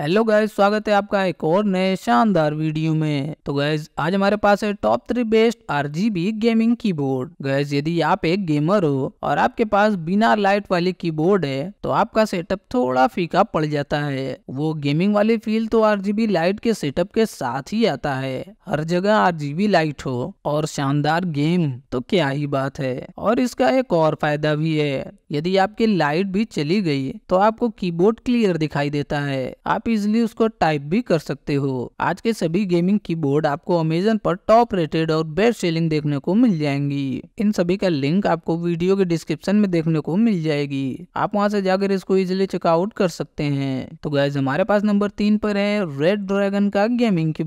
hello guys स्वागत है आपका एक और नए शानदार वीडियो में तो गैस आज हमारे पास है top three best RGB gaming keyboard guys यदि आप एक गेमर हो और आपके पास बिना लाइट वाली कीबोर्ड है तो आपका सेटअप थोड़ा फीका पड़ जाता है वो गेमिंग वाली फील तो आरजीबी लाइट के सेटअप के साथ ही आता है हर जगह बी लाइट हो और शानदार गेम तो क्या ही बात है और इसका एक और फायदा भी है यदि आपकी लाइट भी चली गई तो आपको कीबोर्ड क्लियर दिखाई देता है आप इजिली उसको टाइप भी कर सकते हो आज के सभी गेमिंग कीबोर्ड आपको अमेजन पर टॉप रेटेड और बेस्ट सेलिंग देखने को मिल जाएंगी इन सभी का लिंक आपको वीडियो के डिस्क्रिप्शन में देखने को मिल जाएगी आप वहाँ से जाकर इसको इजिली चेकआउट कर सकते हैं तो गैज हमारे पास नंबर तीन पर है रेड ड्रैगन का गेमिंग की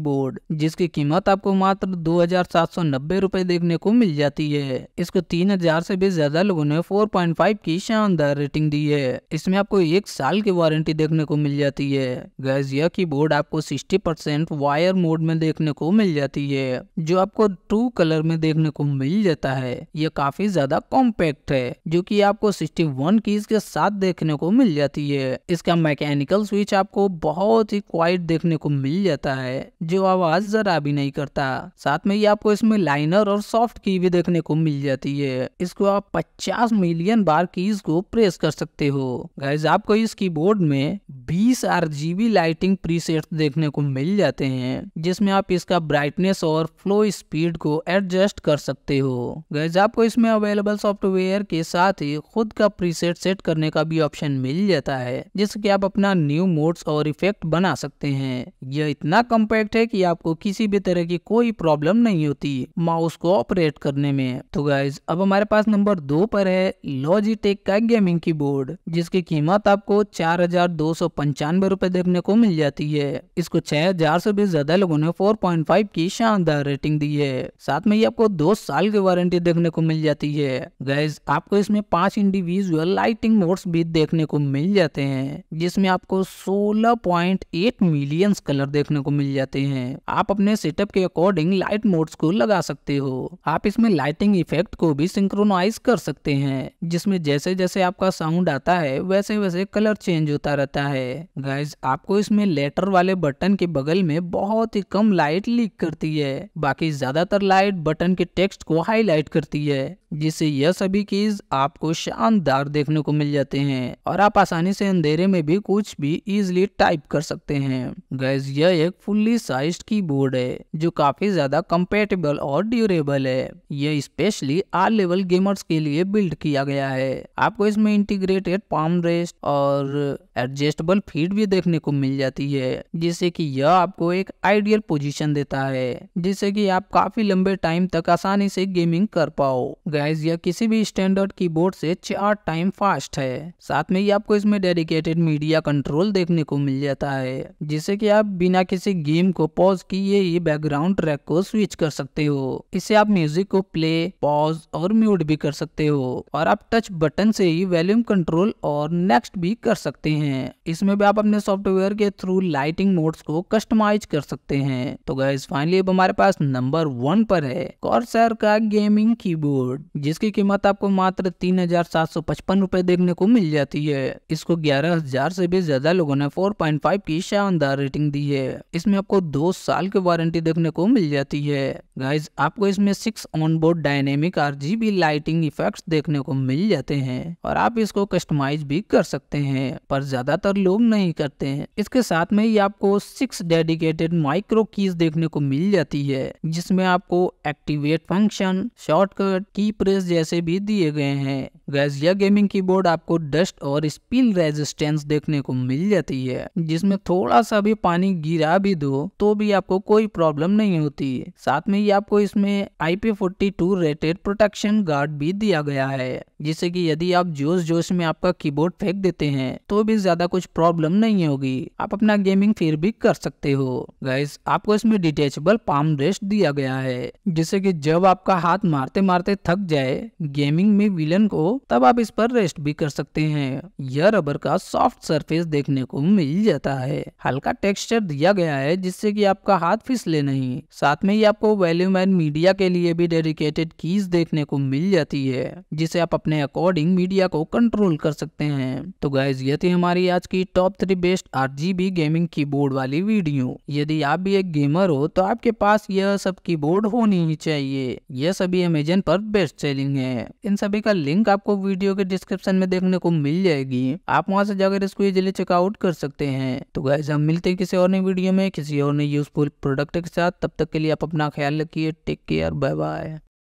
जिसकी कीमत आपको मात्र दो हजार सात सौ नब्बे रूपए देखने को मिल जाती है इसको तीन हजार से भी ज्यादा लोगों ने फोर पॉइंट फाइव की शानदार रेटिंग दी है इसमें आपको एक साल की वारंटी देखने को मिल जाती है गैस यह बोर्ड आपको 60 परसेंट वायर मोड में देखने को मिल जाती है जो आपको ट्रू कलर में देखने को मिल जाता है यह काफी ज्यादा कॉम्पैक्ट है जो कि आपको 61 कीज के साथ देखने को मिल जाती है इसका मैकेनिकल स्विच आपको बहुत ही क्वाइट देखने को मिल जाता है जो आवाज जरा भी नहीं करता साथ में ये आपको इसमें लाइनर और सॉफ्ट की भी देखने को मिल जाती है इसको आप पचास मिलियन बार कीज को प्रेस कर सकते हो गैस आपको इस बोर्ड में बीस R GB UV lighting presets देखने को मिल जाते हैं जिसमें आप इसका ब्राइटनेस और फ्लो स्पीड को एडजस्ट कर सकते हो गैज आपको इसमें अवेलेबल सॉफ्टवेयर के साथ ही खुद का प्रीसेट सेट करने का भी ऑप्शन मिल जाता है जिससे आप अपना न्यू मोड्स और इफेक्ट बना सकते हैं यह इतना कम्पैक्ट है कि आपको किसी भी तरह की कोई प्रॉब्लम नहीं होती माउस को ऑपरेट करने में तो गाइज अब हमारे पास नंबर दो पर है लॉजिटेक का गेमिंग बोर्ड जिसकी कीमत आपको चार हजार दो सौ पंचानवे रूपए देखने देखने को मिल जाती है इसको छह हजार से भी ज्यादा लोगों ने 4.5 की शानदार रेटिंग दी है साथ में ये आपको दो साल की वारंटी देखने को मिल जाती है गैस आपको इसमें पांच इंडिविजुअल लाइटिंग मोड्स भी देखने को मिल जाते हैं जिसमें आपको 16.8 मिलियंस कलर देखने को मिल जाते हैं आप अपने सेटअप के अकॉर्डिंग लाइट मोड्स को लगा सकते हो आप इसमें लाइटिंग इफेक्ट को भी सिंक्रोनाइज कर सकते हैं जिसमें जैसे जैसे आपका साउंड आता है वैसे वैसे कलर चेंज होता रहता है गाइज आप आपको इसमें लेटर वाले बटन के बगल में बहुत ही कम लाइट लीक करती है बाकी ज्यादातर लाइट बटन के टेक्स्ट को हाईलाइट करती है जिससे यह सभी चीज आपको शानदार देखने को मिल जाते हैं और आप आसानी से अंधेरे में भी कुछ भी इजिली टाइप कर सकते हैं गैस यह एक फुल्ली साइज कीबोर्ड है जो काफी ज्यादा कम्पेटेबल और ड्यूरेबल है यह स्पेशली आर लेवल गेमर्स के लिए बिल्ड किया गया है आपको इसमें इंटीग्रेटेड पाम रेस्ट और एडजस्टेबल फीट भी देखने को मिल जाती है जिससे कि यह आपको एक आइडियल पोजीशन देता है जिससे कि आप काफी लंबे टाइम तक आसानी से गेमिंग कर पाओ प्राइस या किसी भी स्टैंडर्ड कीबोर्ड से चार टाइम फास्ट है साथ में ही आपको इसमें डेडिकेटेड मीडिया कंट्रोल देखने को मिल जाता है जिससे कि आप बिना किसी गेम को पॉज किए ही बैकग्राउंड ट्रैक को स्विच कर सकते हो इससे आप म्यूजिक को प्ले पॉज और म्यूट भी कर सकते हो और आप टच बटन से ही वॉल्यूम कंट्रोल और नेक्स्ट भी कर सकते हैं इसमें भी आप अपने सॉफ्टवेयर के थ्रू लाइटिंग मोड्स को कस्टमाइज कर सकते हैं तो गैस फाइनली अब हमारे पास नंबर वन पर है कॉर्सर का गेमिंग कीबोर्ड जिसकी कीमत आपको मात्र तीन हजार सात सौ पचपन रूपए देखने को मिल जाती है इसको ग्यारह हजार से भी ज्यादा लोगों ने फोर पॉइंट फाइव की शानदार रेटिंग दी है इसमें आपको दो साल की वारंटी देखने को मिल जाती है गाइज आपको इसमें six on board dynamic R lighting effect देखने को मिल जाते हैं और आप इसको कस्टमाइज भी कर सकते हैं पर ज्यादातर लोग नहीं करते हैं इसके साथ में ही आपको सिक्स डेडिकेटेड माइक्रो कीज देखने को मिल जाती है जिसमें आपको एक्टिवेट फंक्शन शॉर्टकट की प्रेस जैसे भी दिए गए हैं गैस यह गेमिंग कीबोर्ड आपको डस्ट और स्पिल रेजिस्टेंस देखने को मिल जाती है जिसमें थोड़ा सा भी पानी गिरा भी दो तो भी आपको कोई प्रॉब्लम नहीं होती साथ में ये आपको इसमें IP42 रेटेड प्रोटेक्शन गार्ड भी दिया गया है जिससे कि यदि आप जोश जोश में आपका कीबोर्ड फेंक देते हैं तो भी ज्यादा कुछ प्रॉब्लम नहीं होगी आप अपना गेमिंग फिर भी कर सकते हो गैस आपको इसमें डिटेचेबल पाम रेस्ट दिया गया है जिससे कि जब आपका हाथ मारते मारते थक जाए गेमिंग में विलन को तब आप इस पर रेस्ट भी कर सकते हैं यह रबर का सॉफ्ट सरफेस देखने को मिल जाता है हल्का टेक्सचर दिया गया है जिससे कि आपका हाथ फिसले नहीं साथ में ही आपको वैल्यूम एंड मीडिया के लिए भी डेडिकेटेड कीज देखने को मिल जाती है जिसे आप अपने अकॉर्डिंग मीडिया को कंट्रोल कर सकते हैं तो गाइज ये थी हमारी आज की top three best R gaming keyboard वाली वीडियो यदि आप भी एक गेमर हो तो आपके पास यह सब कीबोर्ड होनी ही चाहिए यह सभी अमेजन पर बेस्ट सेलिंग है इन सभी का लिंक आपको वीडियो के डिस्क्रिप्शन में देखने को मिल जाएगी आप वहाँ से जाकर इसको इजिली चेकआउट कर सकते हैं तो गाइज हम मिलते हैं किसी और नई वीडियो में किसी और नई यूजफुल प्रोडक्ट के साथ तब तक के लिए आप अपना ख्याल रखिए टेक केयर बाय बाय